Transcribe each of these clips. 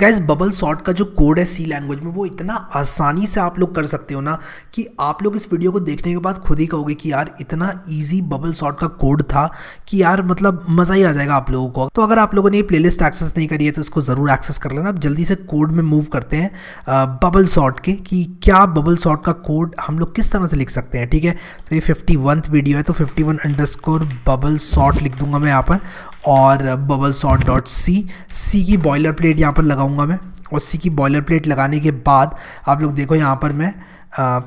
gas bubble sort का जो code है सी लैंग्वेज में वो इतना आसानी से आप लोग कर सकते हो ना कि आप लोग इस वीडियो को देखने के बाद खुद ही कहोगे कि यार इतना ईजी बबल शॉर्ट का कोड था कि यार मतलब मज़ा ही आ जाएगा आप लोगों को तो अगर आप लोगों ने ये प्लेलिस्ट एक्सेस नहीं करी है तो इसको ज़रूर एक्सेस कर लेना आप जल्दी से कोड में मूव करते हैं बबल शॉर्ट के कि क्या बबल शॉर्ट का कोड हम लोग किस तरह से लिख सकते हैं ठीक है तो ये फिफ्टी वीडियो है तो फिफ्टी वन बबल शॉर्ट लिख दूंगा मैं यहाँ पर और बबल सॉन डॉट सी सी की बॉयलर प्लेट यहाँ पर लगाऊंगा मैं और सी की बॉयलर प्लेट लगाने के बाद आप लोग देखो यहाँ पर मैं आ,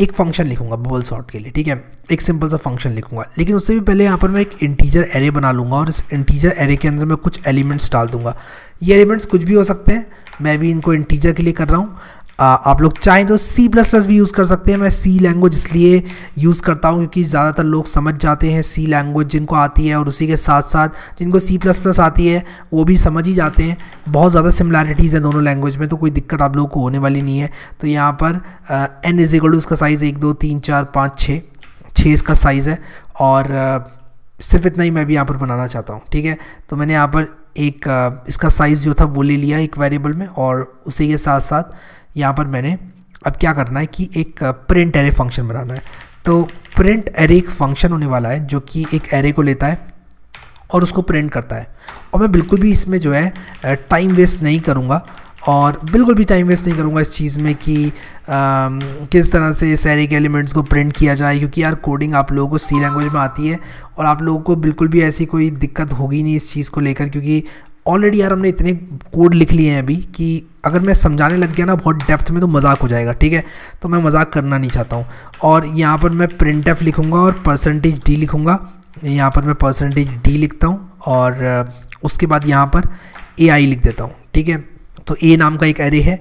एक फंक्शन लिखूंगा बबल सॉर्ट के लिए ठीक है एक सिंपल सा फंक्शन लिखूंगा लेकिन उससे भी पहले यहाँ पर मैं एक इंटीजर एरे बना लूँगा और इस इंटीजर एरे के अंदर मैं कुछ एलिमेंट्स डाल दूंगा ये एलिमेंट्स कुछ भी हो सकते हैं मैं भी इनको इंटीजर के लिए कर रहा हूँ आप लोग चाहें तो सी प्लस प्लस भी यूज़ कर सकते हैं मैं सी लैंग्वेज इसलिए यूज़ करता हूँ क्योंकि ज़्यादातर लोग समझ जाते हैं सी लैंग्वेज जिनको आती है और उसी के साथ साथ जिनको सी प्लस प्लस आती है वो भी समझ ही जाते हैं बहुत ज़्यादा सिमिलैरिटीज़ हैं दोनों लैंग्वेज में तो कोई दिक्कत आप लोगों को होने वाली नहीं है तो यहाँ पर N is equal to size एक दो तीन चार पाँच छः छः इसका साइज़ है और uh, सिर्फ इतना ही मैं भी यहाँ पर बनाना चाहता हूँ ठीक है तो मैंने यहाँ पर एक uh, इसका साइज़ जो था वो ले लिया एक वेरिएबल में और उसी के साथ साथ यहाँ पर मैंने अब क्या करना है कि एक प्रिंट एरे फंक्शन बनाना है तो प्रिंट एरे एक फंक्शन होने वाला है जो कि एक एरे को लेता है और उसको प्रिंट करता है और मैं बिल्कुल भी इसमें जो है टाइम वेस्ट नहीं करूँगा और बिल्कुल भी टाइम वेस्ट नहीं करूँगा इस चीज़ में कि आ, किस तरह से इस एरे के एलिमेंट्स को प्रिंट किया जाए क्योंकि यार कोडिंग आप लोगों को सी लैंग्वेज में आती है और आप लोगों को बिल्कुल भी ऐसी कोई दिक्कत होगी नहीं इस चीज़ को लेकर क्योंकि ऑलरेडी यार हमने इतने कोड लिख लिए हैं अभी कि अगर मैं समझाने लग गया ना बहुत डेप्थ में तो मजाक हो जाएगा ठीक है तो मैं मजाक करना नहीं चाहता हूँ और यहाँ पर मैं प्रिंट एफ लिखूँगा और परसेंटेज डी लिखूँगा यहाँ पर मैं परसेंटेज डी लिखता हूँ और उसके बाद यहाँ पर ए आई लिख देता हूँ ठीक है तो ए नाम का एक एरे है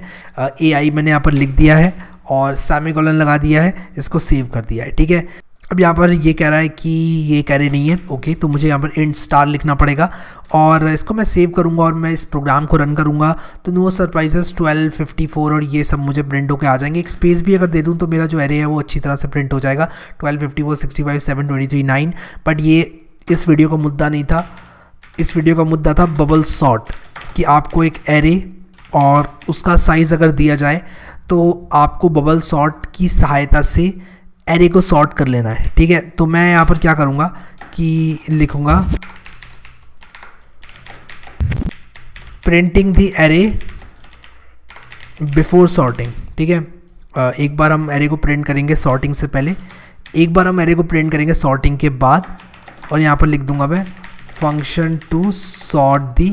ए आई मैंने यहाँ पर लिख दिया है और सेमी कॉलन लगा दिया है इसको सेव कर दिया है ठीक है अब यहाँ पर ये कह रहा है कि ये रहे नहीं है ओके तो मुझे यहाँ पर इंट स्टार लिखना पड़ेगा और इसको मैं सेव करूँगा और मैं इस प्रोग्राम को रन करूँगा तो नो सरप्राइजेस 1254 और ये सब मुझे प्रिंट होकर आ जाएंगे एक स्पेस भी अगर दे दूँ तो मेरा जो एरे है वो अच्छी तरह से प्रिंट हो जाएगा ट्वेल्व फिफ्टी 723 बट ये इस वीडियो का मुद्दा नहीं था इस वीडियो का मुद्दा था बबल सॉट कि आपको एक एरे और उसका साइज़ अगर दिया जाए तो आपको बबल शॉट की सहायता से एरे को सॉर्ट कर लेना है ठीक है तो मैं यहाँ पर क्या करूँगा कि लिखूँगा printing the array before sorting ठीक है एक बार हम एरे को प्रिंट करेंगे सॉर्टिंग से पहले एक बार हम एरे को प्रिंट करेंगे सॉर्टिंग के बाद और यहाँ पर लिख दूंगा मैं function to sort the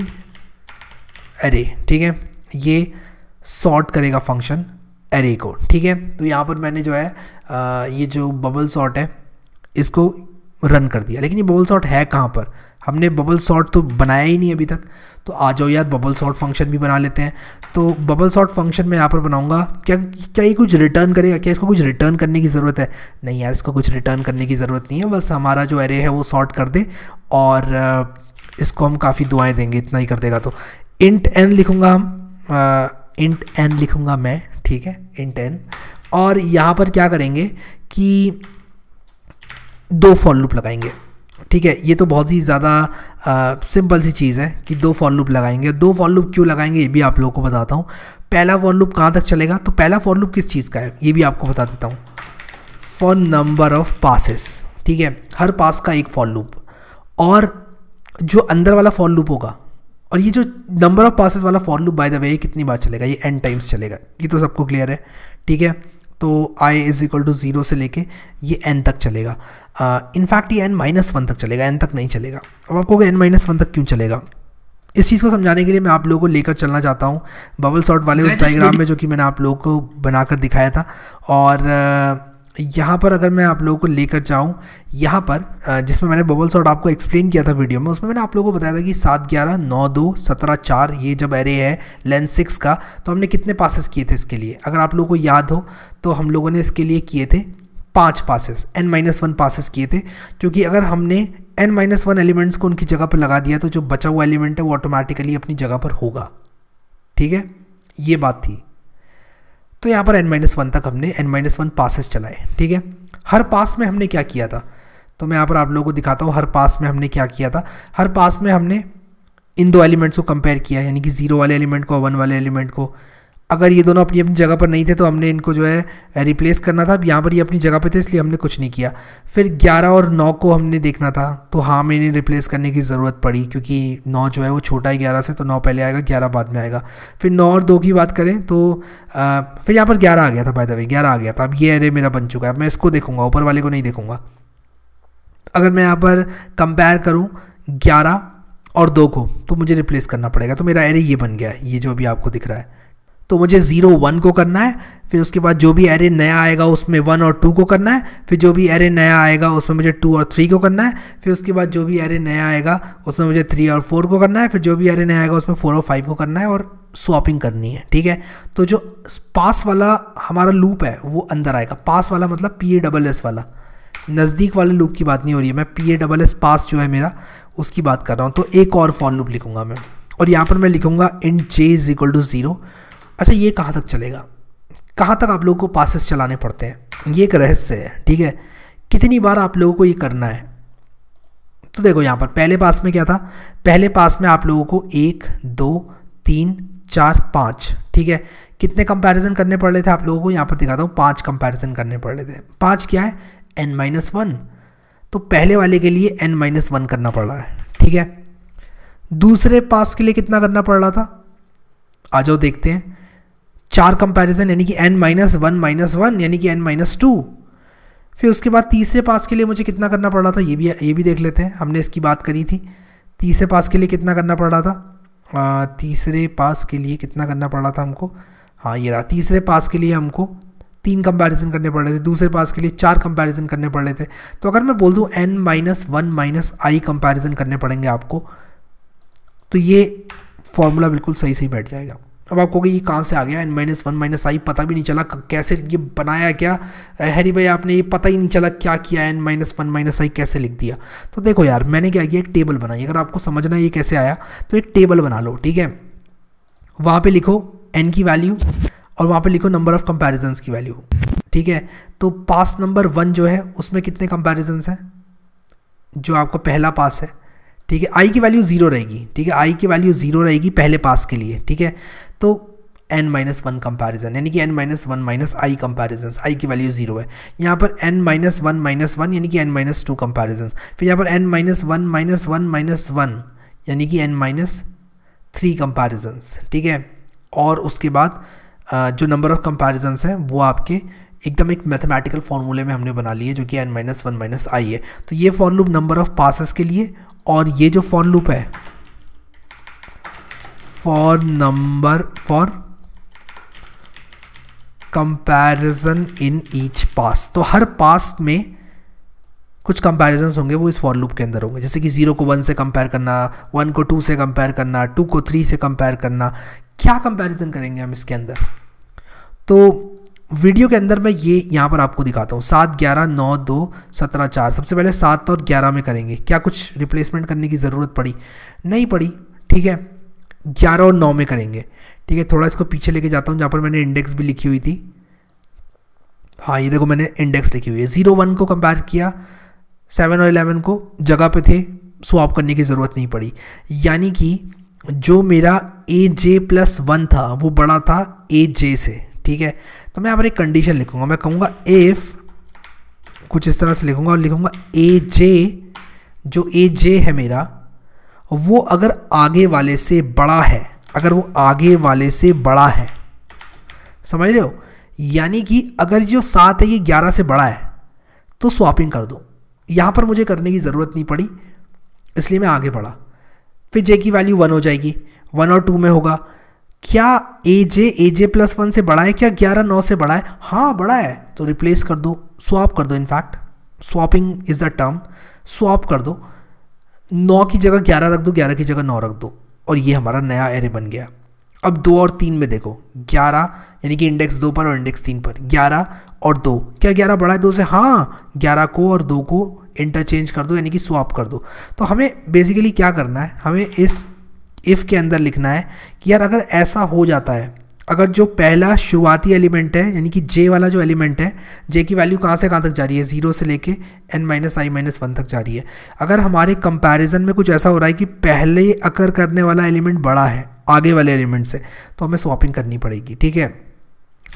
array ठीक है ये सॉर्ट करेगा फंक्शन एरे को ठीक है तो यहाँ पर मैंने जो है आ, ये जो बबल शॉट है इसको रन कर दिया लेकिन ये बबल शॉट है कहाँ पर हमने बबल शॉट तो बनाया ही नहीं अभी तक तो आ जाओ यार बबल शॉट फंक्शन भी बना लेते हैं तो बबल शॉट फंक्शन मैं यहाँ पर बनाऊंगा क्या क्या ये कुछ रिटर्न करेगा क्या इसको कुछ रिटर्न करने की ज़रूरत है नहीं यार इसको कुछ रिटर्न करने की ज़रूरत नहीं है बस हमारा जो एरे है वो सॉर्ट कर दे और इसको हम काफ़ी दुआएँ देंगे इतना ही कर देगा तो इंट एन लिखूँगा हम इंट एन लिखूँगा मैं ठीक है इन टेन और यहाँ पर क्या करेंगे कि दो फॉल लूप लगाएंगे ठीक है ये तो बहुत ही ज़्यादा सिंपल सी चीज़ है कि दो फॉल लूप लगाएंगे दो फॉल लूप क्यों लगाएंगे ये भी आप लोगों को बताता हूँ पहला फॉल लूप कहाँ तक चलेगा तो पहला फॉल लूप किस चीज़ का है ये भी आपको बता देता हूँ फॉर नंबर ऑफ पासिस ठीक है हर पास का एक फॉल लूप और जो अंदर वाला फॉल लूप होगा और ये जो नंबर ऑफ पासिस वाला for loop by the way ये कितनी बार चलेगा ये एन टाइम्स चलेगा ये तो सबको क्लियर है ठीक है तो I is equal to zero से लेके ये एन तक चलेगा इनफैक्ट uh, ये एन माइनस वन तक चलेगा एन तक नहीं चलेगा अब आपको एन माइनस वन तक क्यों चलेगा इस चीज़ को समझाने के लिए मैं आप लोगों को लेकर चलना चाहता हूँ बबल शॉट वाले उस डायग्राम में जो कि मैंने आप लोगों को बनाकर दिखाया था और uh, यहाँ पर अगर मैं आप लोगों को लेकर जाऊँ यहाँ पर जिसमें मैंने बबल शॉट आपको एक्सप्लेन किया था वीडियो में उसमें मैंने आप लोगों को बताया था कि सात ग्यारह नौ दो सत्रह चार ये जब एरे है लेंथ सिक्स का तो हमने कितने पासेस किए थे इसके लिए अगर आप लोगों को याद हो तो हम लोगों ने इसके लिए किए थे पाँच passes N minus one passes किए थे क्योंकि अगर हमने एन माइनस वन एलिमेंट्स को उनकी जगह पर लगा दिया तो जो बचा हुआ एलिमेंट है वो ऑटोमेटिकली अपनी जगह पर होगा ठीक है ये बात थी तो यहाँ पर एन माइनस वन तक हमने एन माइनस वन पासेस चलाए ठीक है हर पास में हमने क्या किया था तो मैं यहाँ पर आप लोगों को दिखाता हूँ हर पास में हमने क्या किया था हर पास में हमने इन दो एलिमेंट्स को कंपेयर किया यानी कि जीरो वाले एलिमेंट को वन वाले एलिमेंट को अगर ये दोनों अपनी अपनी जगह पर नहीं थे तो हमने इनको जो है रिप्लेस करना था अब यहाँ पर ये अपनी जगह पर थे इसलिए हमने कुछ नहीं किया फिर 11 और 9 को हमने देखना था तो हाँ मैंने रिप्लेस करने की ज़रूरत पड़ी क्योंकि 9 जो है वो छोटा है 11 से तो 9 पहले आएगा 11 बाद में आएगा फिर 9 और 2 की बात करें तो आ, फिर यहाँ पर ग्यारह आ गया था बाय द वे ग्यारह आ गया था अब ये अरे मेरा बन चुका है मैं इसको देखूँगा ऊपर वाले को नहीं देखूँगा अगर मैं यहाँ पर कंपेयर करूँ ग्यारह और दो को तो मुझे रिप्लेस करना पड़ेगा तो मेरा एरे ये बन गया है ये जो अभी आपको दिख रहा है तो मुझे ज़ीरो वन को करना है फिर उसके बाद जो भी एरे नया आएगा उसमें वन और टू को करना है फिर जो भी एरे नया आएगा उसमें मुझे टू और थ्री को करना है फिर उसके बाद जो भी एरे नया आएगा उसमें मुझे थ्री और फोर को करना है फिर जो भी एरे नया आएगा उसमें फोर और फाइव को करना है और स्वापिंग करनी है ठीक है तो जो पास वाला हमारा लूप है वो अंदर आएगा पास वाला मतलब पी ए डबल एस वाला नज़दीक वाले लूप की बात नहीं हो रही है मैं P A double S pass जो है मेरा उसकी बात कर रहा हूँ तो एक और फॉर लूप लिखूंगा मैं और यहाँ पर मैं लिखूंगा int J is equal to zero अच्छा ये कहाँ तक चलेगा कहाँ तक आप लोगों को पासिस चलाने पड़ते हैं ये एक रहस्य है ठीक है कितनी बार आप लोगों को ये करना है तो देखो यहाँ पर पहले पास में क्या था पहले पास में आप लोगों को एक दो तीन चार पाँच ठीक है कितने कंपैरिजन करने पड़ रहे थे आप लोगों को यहाँ पर दिखाता हूँ पाँच कंपैरिजन करने पड़ रहे थे पाँच क्या है एन माइनस वन तो पहले वाले के लिए एन माइनस वन करना पड़ रहा है ठीक है दूसरे पास के लिए कितना करना पड़ रहा था आ जाओ देखते हैं चार कंपैरिजन यानी कि N minus one minus one यानी कि एन माइनस टू फिर उसके बाद तीसरे पास के लिए मुझे कितना करना पड़ रहा था ये भी ये भी देख लेते हैं हमने इसकी बात करी थी तीसरे पास के लिए कितना करना पड़ रहा था आ, तीसरे पास के लिए कितना करना पड़ रहा था हमको हाँ ये रहा तीसरे पास के लिए हमको तीन कंपैरिजन करने पड़ रहे थे दूसरे पास के लिए चार कंपैरिजन करने पड़ रहे थे तो अगर मैं बोल दूँ N minus one minus I comparison करने पड़ेंगे आपको तो ये फॉर्मूला बिल्कुल सही सही बैठ जाएगा अब आपको ये कहाँ से आ गया N minus one minus I पता भी नहीं चला कैसे ये बनाया क्या हैरी भाई आपने ये पता ही नहीं चला क्या किया N minus one minus I कैसे लिख दिया तो देखो यार मैंने क्या किया एक टेबल बनाई अगर आपको समझना ये कैसे आया तो एक टेबल बना लो ठीक है वहाँ पर लिखो एन की वैल्यू और वहाँ पर लिखो नंबर ऑफ़ कंपेरिजन्स की वैल्यू ठीक है तो पास नंबर वन जो है उसमें कितने कंपेरिजन्स हैं जो आपका पहला पास है ठीक है आई की वैल्यू ज़ीरो रहेगी ठीक है आई की वैल्यू ज़ीरो रहेगी पहले पास के लिए ठीक है तो एन माइनस वन कंपेरिजन यानी कि N minus one minus I comparison I की वैल्यू जीरो है यहाँ पर N minus one minus one यानी कि एन माइनस टू कंपेरिजन फिर यहाँ पर N minus one minus one minus one यानी कि एन माइनस थ्री कंपेरिजन्स ठीक है और उसके बाद जो नंबर ऑफ कंपेरिजन्स हैं वो आपके एकदम एक मैथमेटिकल फॉर्मूले में हमने बना लिए जो कि N minus one minus I है तो ये for loop number of passes के लिए और ये जो फॉर लूप है for number for comparison in each pass तो हर पास में कुछ कंपैरिजन होंगे वो इस फॉर लूप के अंदर होंगे जैसे कि जीरो को वन से कंपेयर करना वन को टू से कंपेयर करना टू को थ्री से कंपेयर करना क्या कंपैरिजन करेंगे हम इसके अंदर तो वीडियो के अंदर मैं ये यहाँ पर आपको दिखाता हूँ सात ग्यारह नौ दो सत्रह चार सबसे पहले सात और ग्यारह में करेंगे क्या कुछ रिप्लेसमेंट करने की ज़रूरत पड़ी नहीं पड़ी ठीक है ग्यारह और नौ में करेंगे ठीक है थोड़ा इसको पीछे लेके जाता हूँ जहाँ पर मैंने इंडेक्स भी लिखी हुई थी हाँ ये देखो मैंने इंडेक्स लिखी हुई है ज़ीरो वन को कंपेयर किया सेवन और इलेवन को जगह पे थे स्वाप करने की ज़रूरत नहीं पड़ी यानी कि जो मेरा ए जे प्लस वन था वो बड़ा था ए जे से ठीक है तो मैं यहाँ पर एक कंडीशन लिखूंगा मैं कहूँगा इफ़ कुछ इस तरह से लिखूंगा और लिखूंगा ए जे जो ए जे है मेरा वो अगर आगे वाले से बड़ा है अगर वो आगे वाले से बड़ा है समझ रहे हो यानी कि अगर जो सात है ये ग्यारह से बड़ा है तो स्वापिंग कर दो यहाँ पर मुझे करने की ज़रूरत नहीं पड़ी इसलिए मैं आगे बढ़ा फिर जे की वैल्यू वन हो जाएगी वन और टू में होगा क्या ए जे ए जे प्लस वन से बड़ा है क्या ग्यारह नौ से बड़ा है हाँ बड़ा है तो रिप्लेस कर दो स्वाप कर दो in fact swapping is the term swap कर दो नौ की जगह ग्यारह रख दो ग्यारह की जगह नौ रख दो और ये हमारा नया एरे बन गया अब दो और तीन में देखो ग्यारह यानी कि इंडेक्स दो पर और इंडेक्स तीन पर ग्यारह और दो क्या ग्यारह बड़ा है दो से हाँ ग्यारह को और दो को इंटरचेंज कर दो यानी कि स्वाप कर दो तो हमें बेसिकली क्या करना है हमें इस इफ़ के अंदर लिखना है कि यार अगर ऐसा हो जाता है अगर जो पहला शुरुआती एलिमेंट है यानी कि जे वाला जो एलिमेंट है जे की वैल्यू कहाँ से कहाँ तक जा रही है ज़ीरो से लेके N minus I minus one तक जा रही है अगर हमारे कंपैरिजन में कुछ ऐसा हो रहा है कि पहले अकर करने वाला एलिमेंट बड़ा है आगे वाले एलिमेंट से तो हमें स्वॉपिंग करनी पड़ेगी ठीक है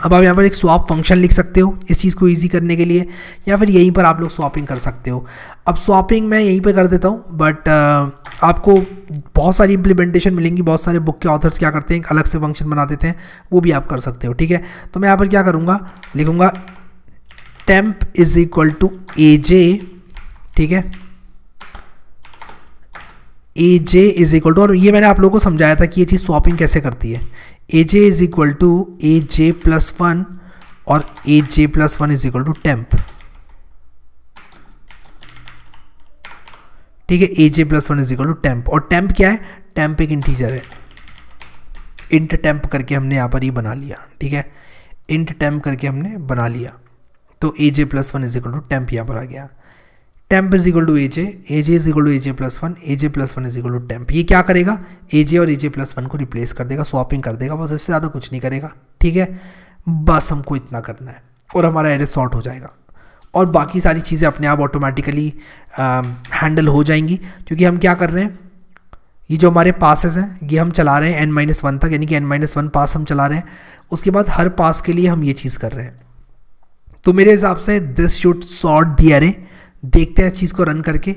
अब आप यहाँ पर एक स्वाप फंक्शन लिख सकते हो इस चीज़ को ईजी करने के लिए या फिर यहीं पर आप लोग स्वापिंग कर सकते हो अब स्वापिंग मैं यहीं पर कर देता हूँ बट आपको बहुत सारी इंप्लीमेंटेशन मिलेंगी बहुत सारे बुक के ऑथर्स क्या करते हैं अलग से फंक्शन बना देते हैं वो भी आप कर सकते हो ठीक है तो मैं यहाँ पर क्या करूँगा लिखूँगा temp is equal to A J ठीक है A J is equal to और ये मैंने आप लोगों को समझाया था कि ये चीज़ स्वापिंग कैसे करती है A J is equal to A J plus one और A J plus one is equal to temp ठीक है A J plus one is equal to temp और टेम्प क्या है टेम्प एक इंटीजर है इंट टेम्प करके हमने यहां पर ही बना लिया ठीक है इंट टेम्प करके हमने बना लिया तो A J plus one is equal to temp यहां पर आ गया temp is equal to A J J is equal to A J plus one A J plus one is equal to temp ये क्या करेगा एजे और ए जे प्लस वन को replace कर देगा स्वॉपिंग कर देगा बस इससे ज़्यादा कुछ नहीं करेगा ठीक है बस हमको इतना करना है और हमारा एरे सॉर्ट हो जाएगा और बाकी सारी चीज़ें अपने आप ऑटोमेटिकली हैंडल um, हो जाएंगी क्योंकि हम क्या कर रहे हैं ये जो हमारे पासेस हैं ये हम चला रहे हैं एन माइनस वन तक यानी कि एन माइनस वन पास हम चला रहे हैं उसके बाद हर पास के लिए हम ये चीज़ कर रहे हैं तो मेरे हिसाब से दिस शुड सॉर्ट दी अरे देखते हैं इस चीज़ को रन करके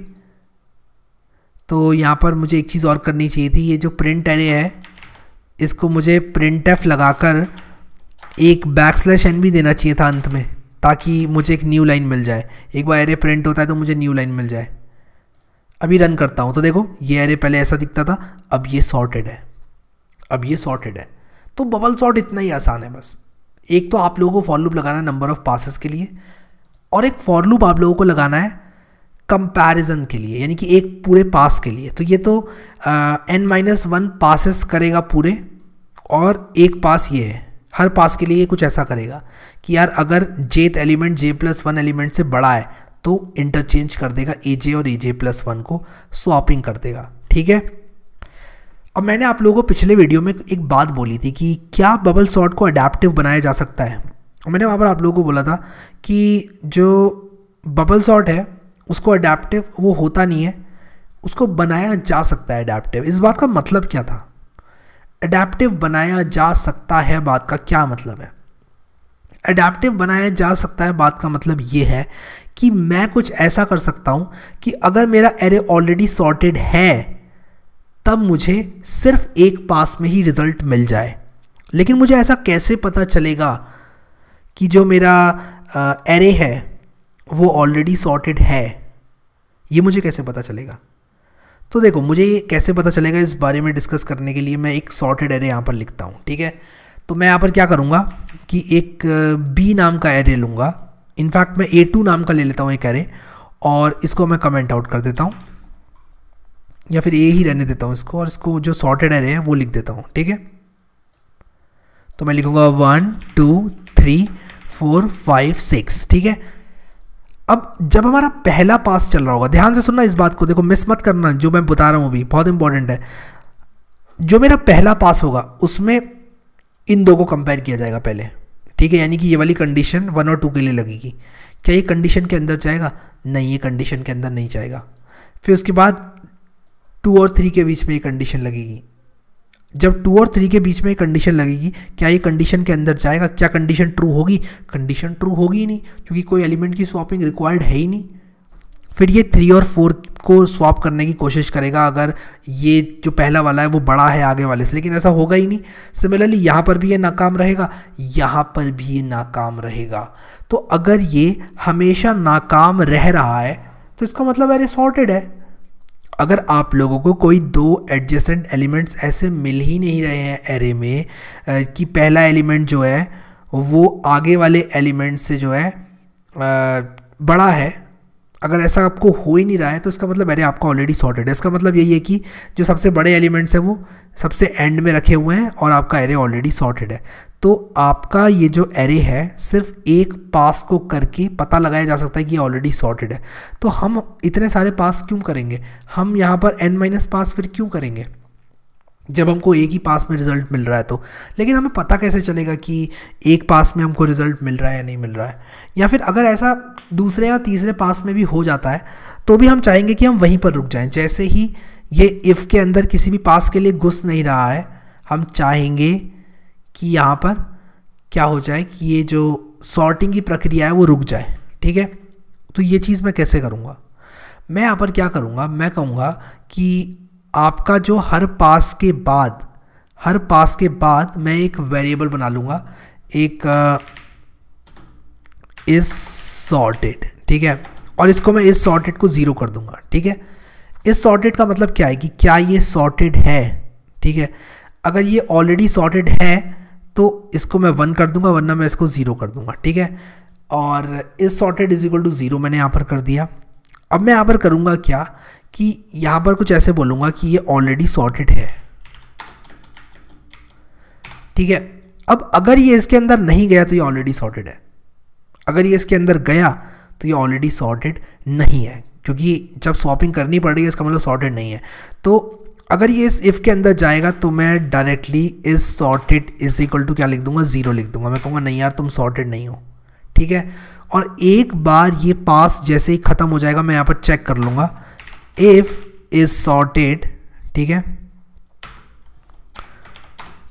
तो यहाँ पर मुझे एक चीज़ और करनी चाहिए थी ये जो प्रिंट एरे है इसको मुझे प्रिंट एफ लगा कर एक बैक स्लैश एन भी देना चाहिए था अंत में ताकि मुझे एक न्यू लाइन मिल जाए एक बार एरे प्रिंट होता है तो मुझे न्यू लाइन मिल जाए अभी रन करता हूँ तो देखो ये एरे पहले ऐसा दिखता था अब ये सॉर्टेड है अब ये सॉर्टेड है तो बबल सॉर्ट इतना ही आसान है बस एक तो आप लोगों को फॉलोअप लगाना नंबर ऑफ़ पासिस के लिए और एक फॉर लूप आप लोगों को लगाना है कंपैरिजन के लिए यानी कि एक पूरे पास के लिए तो ये तो एन माइनस वन पासिस करेगा पूरे और एक पास ये है हर पास के लिए कुछ ऐसा करेगा कि यार अगर jth element J plus one element से बड़ा है तो इंटरचेंज कर देगा ए जे और ए जे प्लस वन को स्वापिंग कर देगा ठीक है अब मैंने आप लोगों को पिछले वीडियो में एक बात बोली थी कि क्या बबल सॉर्ट को अडेप्टिव बनाया जा सकता है मैंने वहाँ पर आप लोगों को बोला था कि जो बबल सॉर्ट है उसको अडेप्टिव वो होता नहीं है उसको बनाया जा सकता है अडेप्टिव इस बात का मतलब क्या था अडेप्टिव बनाया जा सकता है बात का क्या मतलब है अडेप्टिव बनाया जा सकता है बात का मतलब ये है कि मैं कुछ ऐसा कर सकता हूँ कि अगर मेरा एरे ऑलरेडी सॉर्टेड है तब मुझे सिर्फ एक पास में ही रिज़ल्ट मिल जाए लेकिन मुझे ऐसा कैसे पता चलेगा कि जो मेरा एरे है वो ऑलरेडी सॉर्टेड है ये मुझे कैसे पता चलेगा तो देखो मुझे ये कैसे पता चलेगा इस बारे में डिस्कस करने के लिए मैं एक सॉर्टेड एरे यहाँ पर लिखता हूँ ठीक है तो मैं यहाँ पर क्या करूँगा कि एक बी नाम का एरे लूँगा इनफैक्ट मैं ए टू नाम का ले लेता हूँ एक एरे और इसको मैं कमेंट आउट कर देता हूँ या फिर ए ही रहने देता हूँ इसको और इसको जो सॉर्टेड एरे है वो लिख देता हूँ ठीक है तो मैं लिखूँगा one two three four five six ठीक है अब जब हमारा पहला पास चल रहा होगा ध्यान से सुनना इस बात को देखो मिस मत करना जो मैं बता रहा हूँ अभी बहुत इंपॉर्टेंट है जो मेरा पहला पास होगा उसमें इन दो को कंपेयर किया जाएगा पहले ठीक है यानी कि ये वाली कंडीशन वन और टू के लिए लगेगी क्या ये कंडीशन के अंदर जाएगा नहीं ये कंडीशन के अंदर नहीं जाएगा फिर उसके बाद टू और थ्री के बीच में ये कंडीशन लगेगी जब टू और थ्री के बीच में कंडीशन लगेगी क्या ये कंडीशन के अंदर जाएगा क्या कंडीशन ट्रू होगी कंडीशन ट्रू होगी ही नहीं क्योंकि कोई एलिमेंट की स्वापिंग रिक्वायर्ड है ही नहीं फिर ये थ्री और फोर को स्वाप करने की कोशिश करेगा अगर ये जो पहला वाला है वो बड़ा है आगे वाले से लेकिन ऐसा होगा ही नहीं सिमिलरली यहाँ पर भी ये नाकाम रहेगा यहाँ पर भी ये नाकाम रहेगा तो अगर ये हमेशा नाकाम रह रहा है तो इसका मतलब अरे सॉर्टेड है अगर आप लोगों को कोई दो एडजेसेंट एलिमेंट्स ऐसे मिल ही नहीं रहे हैं एरे में कि पहला एलिमेंट जो है वो आगे वाले एलिमेंट से जो है बड़ा है अगर ऐसा आपको हो ही नहीं रहा है तो इसका मतलब अरे आपका ऑलरेडी सॉर्टेड है इसका मतलब यही है कि जो सबसे बड़े एलिमेंट्स हैं वो सबसे एंड में रखे हुए हैं और आपका एरे ऑलरेडी सॉर्टेड है तो आपका ये जो एरे है सिर्फ एक पास को करके पता लगाया जा सकता है कि ये ऑलरेडी सॉर्टेड है तो हम इतने सारे पास क्यों करेंगे हम यहाँ पर एन माइनस पास फिर क्यों करेंगे जब हमको एक ही पास में रिजल्ट मिल रहा है तो लेकिन हमें पता कैसे चलेगा कि एक पास में हमको रिजल्ट मिल रहा है या नहीं मिल रहा है या फिर अगर ऐसा दूसरे या तीसरे पास में भी हो जाता है तो भी हम चाहेंगे कि हम वहीं पर रुक जाएं जैसे ही ये इफ़ के अंदर किसी भी पास के लिए घुस नहीं रहा है हम चाहेंगे कि यहाँ पर क्या हो जाए कि ये जो सॉर्टिंग की प्रक्रिया है वो रुक जाए ठीक है तो ये चीज़ मैं कैसे करूँगा मैं यहाँ पर क्या करूँगा मैं कहूँगा कि आपका जो हर पास के बाद हर पास के बाद मैं एक वेरिएबल बना लूँगा एक इज सॉर्टेड ठीक है और इसको मैं इस सॉर्टेड को ज़ीरो कर दूंगा ठीक है इस सॉर्टेड का मतलब क्या है कि क्या ये सॉर्टेड है ठीक है अगर ये ऑलरेडी सॉर्टेड है तो इसको मैं वन कर दूंगा वरना मैं इसको ज़ीरो कर दूंगा ठीक है और is sorted is equal to zero मैंने यहाँ पर कर दिया अब मैं यहाँ पर करूँगा क्या कि यहाँ पर कुछ ऐसे बोलूँगा कि ये ऑलरेडी सॉर्टेड है ठीक है अब अगर ये इसके अंदर नहीं गया तो ये ऑलरेडी सॉर्टेड है अगर ये इसके अंदर गया तो ये ऑलरेडी सॉर्टेड नहीं है क्योंकि जब स्वॉपिंग करनी पड़ रही है इसका मतलब सॉर्टेड नहीं है तो अगर ये इस इफ़ के अंदर जाएगा तो मैं directly is sorted is equal to क्या लिख दूंगा ज़ीरो लिख दूंगा मैं कहूँगा नहीं यार तुम सॉर्टेड नहीं हो ठीक है और एक बार ये पास जैसे ही ख़त्म हो जाएगा मैं यहाँ पर चेक कर लूँगा इफ़ इज सॉर्टेड ठीक है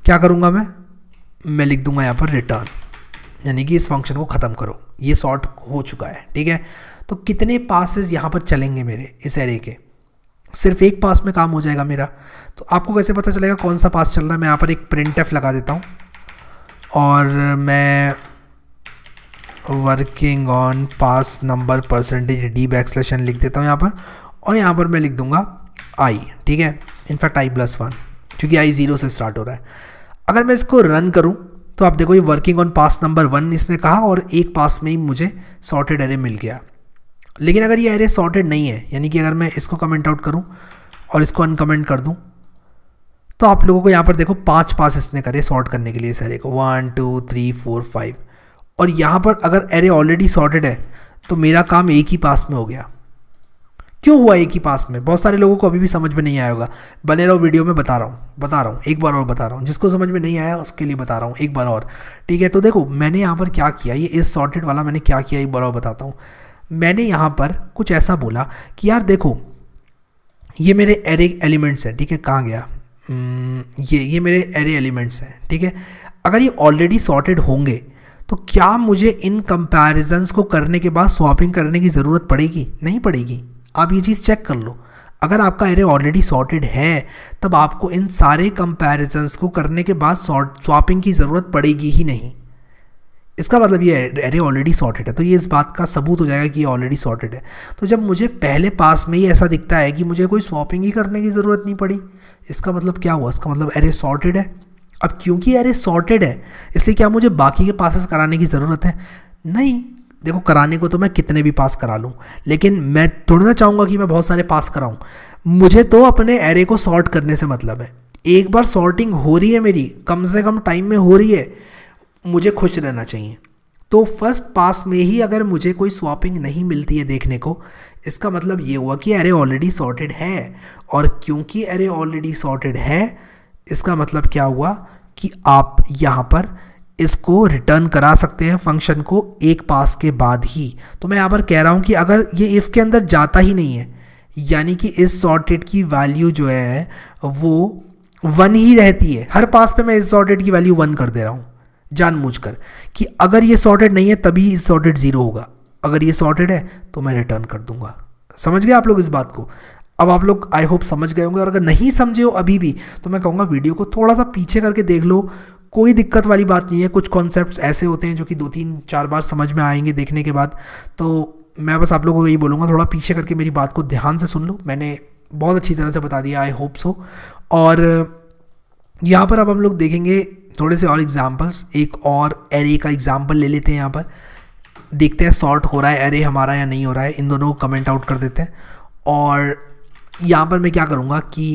क्या करूँगा मैं मैं लिख दूंगा यहाँ पर रिटर्न यानी कि इस फंक्शन को ख़त्म करो ये सॉर्ट हो चुका है ठीक है तो कितने पासिस यहाँ पर चलेंगे मेरे इस एरे के सिर्फ एक पास में काम हो जाएगा मेरा तो आपको कैसे पता चलेगा कौन सा पास चल रहा है मैं यहाँ पर एक प्रिंट एफ लगा देता हूँ और मैं working on pass number percentage D back लिख देता हूँ यहाँ पर और यहाँ पर मैं लिख दूँगा आई ठीक है इनफैक्ट आई प्लस वन क्योंकि आई ज़ीरो से स्टार्ट हो रहा है अगर मैं इसको रन करूँ तो आप देखो ये working on pass number one इसने कहा और एक पास में ही मुझे सॉर्टेड एरे मिल गया लेकिन अगर ये एरे सॉर्टेड नहीं है यानी कि अगर मैं इसको कमेंट आउट करूँ और इसको अनकमेंट कर दूँ तो आप लोगों को यहाँ पर देखो पाँच पास इसने करे सॉर्ट करने के लिए इस एरे को one two three four five और यहाँ पर अगर एरे ऑलरेडी सॉर्टेड है तो मेरा काम एक ही पास में हो गया क्यों हुआ एक ही पास में बहुत सारे लोगों को अभी भी समझ में नहीं आया होगा बने रहो वीडियो में बता रहा हूँ बता रहा हूँ एक बार और बता रहा हूँ जिसको समझ में नहीं आया उसके लिए बता रहा हूँ एक बार और ठीक है तो देखो मैंने यहाँ पर क्या किया ये इस सॉर्टेड वाला मैंने क्या किया एक बार और बताता हूँ मैंने यहाँ पर कुछ ऐसा बोला कि यार देखो ये मेरे एरे एलिमेंट्स हैं ठीक है कहाँ गया ये ये मेरे एरे एलिमेंट्स हैं ठीक है अगर ये ऑलरेडी सॉर्टेड होंगे तो क्या मुझे इन कंपैरिजंस को करने के बाद स्वापिंग करने की ज़रूरत पड़ेगी नहीं पड़ेगी आप ये चीज़ चेक कर लो अगर आपका एरे ऑलरेडी सॉर्टेड है तब आपको इन सारे कंपेरिजन्स को करने के बाद स्वापिंग की ज़रूरत पड़ेगी ही नहीं इसका मतलब ये एरे ऑलरेडी सॉर्टेड है तो ये इस बात का सबूत हो जाएगा कि ये ऑलरेडी सॉर्टेड है तो जब मुझे पहले पास में ही ऐसा दिखता है कि मुझे कोई स्वॉपिंग ही करने की ज़रूरत नहीं पड़ी इसका मतलब क्या हुआ इसका मतलब एरे सॉर्टेड है अब क्योंकि एरे सॉर्टेड है इसलिए क्या मुझे बाकी के पासेस कराने की ज़रूरत है नहीं देखो कराने को तो मैं कितने भी पास करा लूँ लेकिन मैं थोड़ा ना चाहूँगा कि मैं बहुत सारे पास कराऊँ मुझे तो अपने एरे को सॉर्ट करने से मतलब है एक बार सॉर्टिंग हो रही है मेरी कम से कम टाइम में हो रही है मुझे खुश रहना चाहिए तो फर्स्ट पास में ही अगर मुझे कोई स्वापिंग नहीं मिलती है देखने को इसका मतलब ये हुआ कि अरे ऑलरेडी सॉर्टेड है और क्योंकि अरे ऑलरेडी सॉर्टेड है इसका मतलब क्या हुआ कि आप यहाँ पर इसको रिटर्न करा सकते हैं फंक्शन को एक पास के बाद ही तो मैं यहाँ पर कह रहा हूँ कि अगर ये इफ़ के अंदर जाता ही नहीं है यानी कि इस सॉर्टेड की वैल्यू जो है वो वन ही रहती है हर पास पे मैं इस सॉर्टेड की वैल्यू वन कर दे रहा हूँ जानबूझकर कि अगर ये सॉर्टेड नहीं है तभी इस सॉर्टेड ज़ीरो होगा अगर ये सॉर्टेड है तो मैं रिटर्न कर दूंगा समझ गए आप लोग इस बात को अब आप लोग आई होप समझ गए होंगे और अगर नहीं समझे हो अभी भी तो मैं कहूँगा वीडियो को थोड़ा सा पीछे करके देख लो कोई दिक्कत वाली बात नहीं है कुछ कॉन्सेप्ट ऐसे होते हैं जो कि दो तीन चार बार समझ में आएंगे देखने के बाद तो मैं बस आप लोगों को यही बोलूँगा थोड़ा पीछे करके मेरी बात को ध्यान से सुन लो मैंने बहुत अच्छी तरह से बता दिया आई होप सो और यहाँ पर अब हम लोग देखेंगे थोड़े से और एग्जाम्पल्स एक और एरे का एग्जाम्पल ले लेते हैं यहाँ पर देखते हैं सॉर्ट हो रहा है एरे हमारा या नहीं हो रहा है इन दोनों को कमेंट आउट कर देते हैं और यहाँ पर मैं क्या करूँगा कि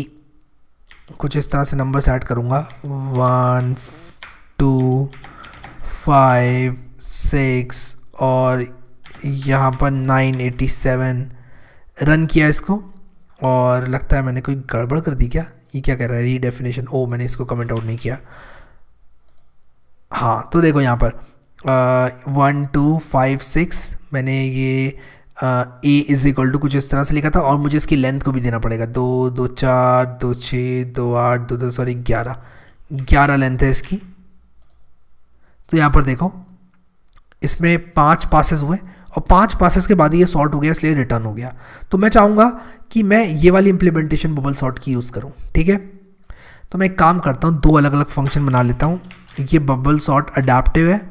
कुछ इस तरह से नंबर्स ऐड करूँगा वन टू फाइव सिक्स और यहाँ पर नाइन एटी सेवन रन किया इसको और लगता है मैंने कोई गड़बड़ कर दी क्या ये क्या कह रहा है रीडेफिनेशन ओ oh, मैंने इसको कमेंट आउट नहीं किया हाँ तो देखो यहाँ पर वन टू फाइव सिक्स मैंने ये ए इज़ इक्वल टू कुछ इस तरह से लिखा था और मुझे इसकी लेंथ को भी देना पड़ेगा दो दो चार दो छः दो आठ दो दो सॉरी ग्यारह ग्यारह लेंथ है इसकी तो यहाँ पर देखो इसमें पांच पासेस हुए और पांच पासेस के बाद ये सॉर्ट हो गया इसलिए रिटर्न हो गया तो मैं चाहूँगा कि मैं ये वाली इम्प्लीमेंटेशन बबल सॉर्ट की यूज़ करूँ ठीक है तो मैं एक काम करता हूँ दो अलग अलग फंक्शन बना लेता हूँ ये बबल शॉट अडाप्टिव है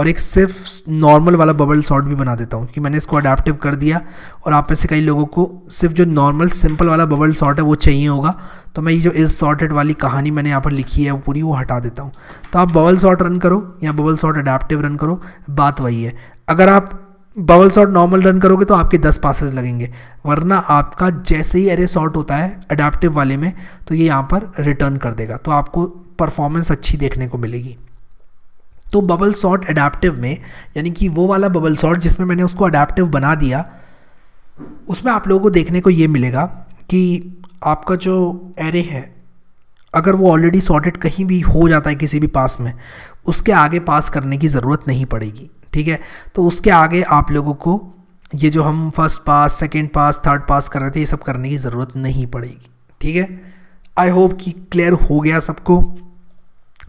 और एक सिर्फ नॉर्मल वाला बबल शॉट भी बना देता हूँ कि मैंने इसको अडाप्टिव कर दिया और आप में से कई लोगों को सिर्फ जो नॉर्मल सिंपल वाला बबल शॉट है वो चाहिए होगा तो मैं ये जो इस शॉर्टेड वाली कहानी मैंने यहाँ पर लिखी है वो पूरी वो हटा देता हूँ तो आप बबल शॉट रन करो या बबल शॉट अडाप्टिव रन करो बात वही है अगर आप बबल शॉट नॉर्मल रन करोगे तो आपके दस पासेज लगेंगे वरना आपका जैसे ही अरे शॉर्ट होता है अडाप्टिव वाले में तो ये यहाँ पर रिटर्न कर देगा तो आपको परफॉर्मेंस अच्छी देखने को मिलेगी तो बबल सॉर्ट अडेप्टिव में यानी कि वो वाला बबल सॉर्ट जिसमें मैंने उसको अडेप्टिव बना दिया उसमें आप लोगों को देखने को ये मिलेगा कि आपका जो एरे है अगर वो ऑलरेडी सॉर्टेड कहीं भी हो जाता है किसी भी पास में उसके आगे पास करने की ज़रूरत नहीं पड़ेगी ठीक है तो उसके आगे आप लोगों को ये जो हम first pass second pass third pass कर रहे थे ये सब करने की ज़रूरत नहीं पड़ेगी ठीक है आई होप कि क्लियर हो गया सबको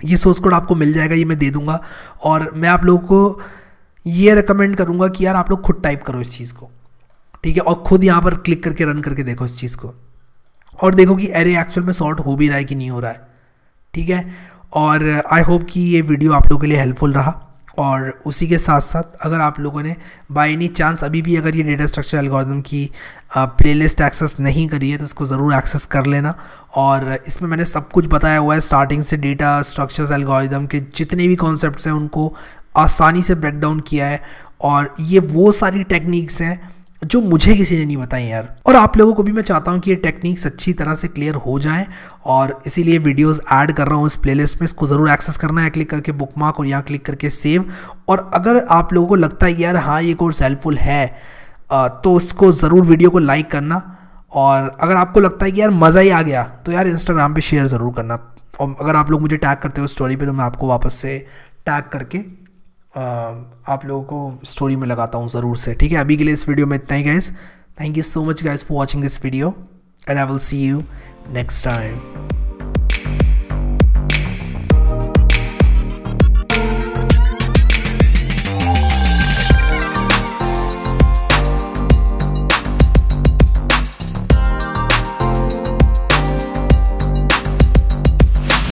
ये सोर्स कोड आपको मिल जाएगा ये मैं दे दूंगा और मैं आप लोगों को ये रिकमेंड करूँगा कि यार आप लोग खुद टाइप करो इस चीज़ को ठीक है और खुद यहाँ पर क्लिक करके रन करके देखो इस चीज़ को और देखो कि एरे एक्चुअल में सॉर्ट हो भी रहा है कि नहीं हो रहा है ठीक है और आई होप कि ये वीडियो आप लोगों के लिए हेल्पफुल रहा और उसी के साथ साथ अगर आप लोगों ने बाई एनी चांस अभी भी अगर ये डेटा स्ट्रक्चर एल्गोरिथम की प्लेलिस्ट एक्सेस नहीं करी है तो इसको ज़रूर एक्सेस कर लेना और इसमें मैंने सब कुछ बताया हुआ है स्टार्टिंग से डेटा स्ट्रक्चर्स एल्गोरिथम के जितने भी कॉन्सेप्ट हैं उनको आसानी से ब्रेक डाउन किया है और ये वो सारी टेक्निक्स हैं जो मुझे किसी ने नहीं बताई यार और आप लोगों को भी मैं चाहता हूँ कि ये टेक्निक्स अच्छी तरह से क्लियर हो जाए और इसीलिए वीडियोस ऐड कर रहा हूँ इस प्लेलिस्ट में इसको ज़रूर एक्सेस करना है क्लिक करके बुक मार्क और यहाँ क्लिक करके सेव और अगर आप लोगों को लगता है यार हाँ ये कोर्स हेल्पफुल है तो उसको ज़रूर वीडियो को लाइक करना और अगर आपको लगता है कि यार मज़ा ही आ गया तो यार इंस्टाग्राम पर शेयर ज़रूर करना और अगर आप लोग मुझे टैग करते हो स्टोरी पर तो मैं आपको वापस से टैग करके आप लोगों को स्टोरी में लगाता हूँ ज़रूर से ठीक है अभी के लिए इस वीडियो में इतना ही guys thank you so much guys for watching this video and I will see you next time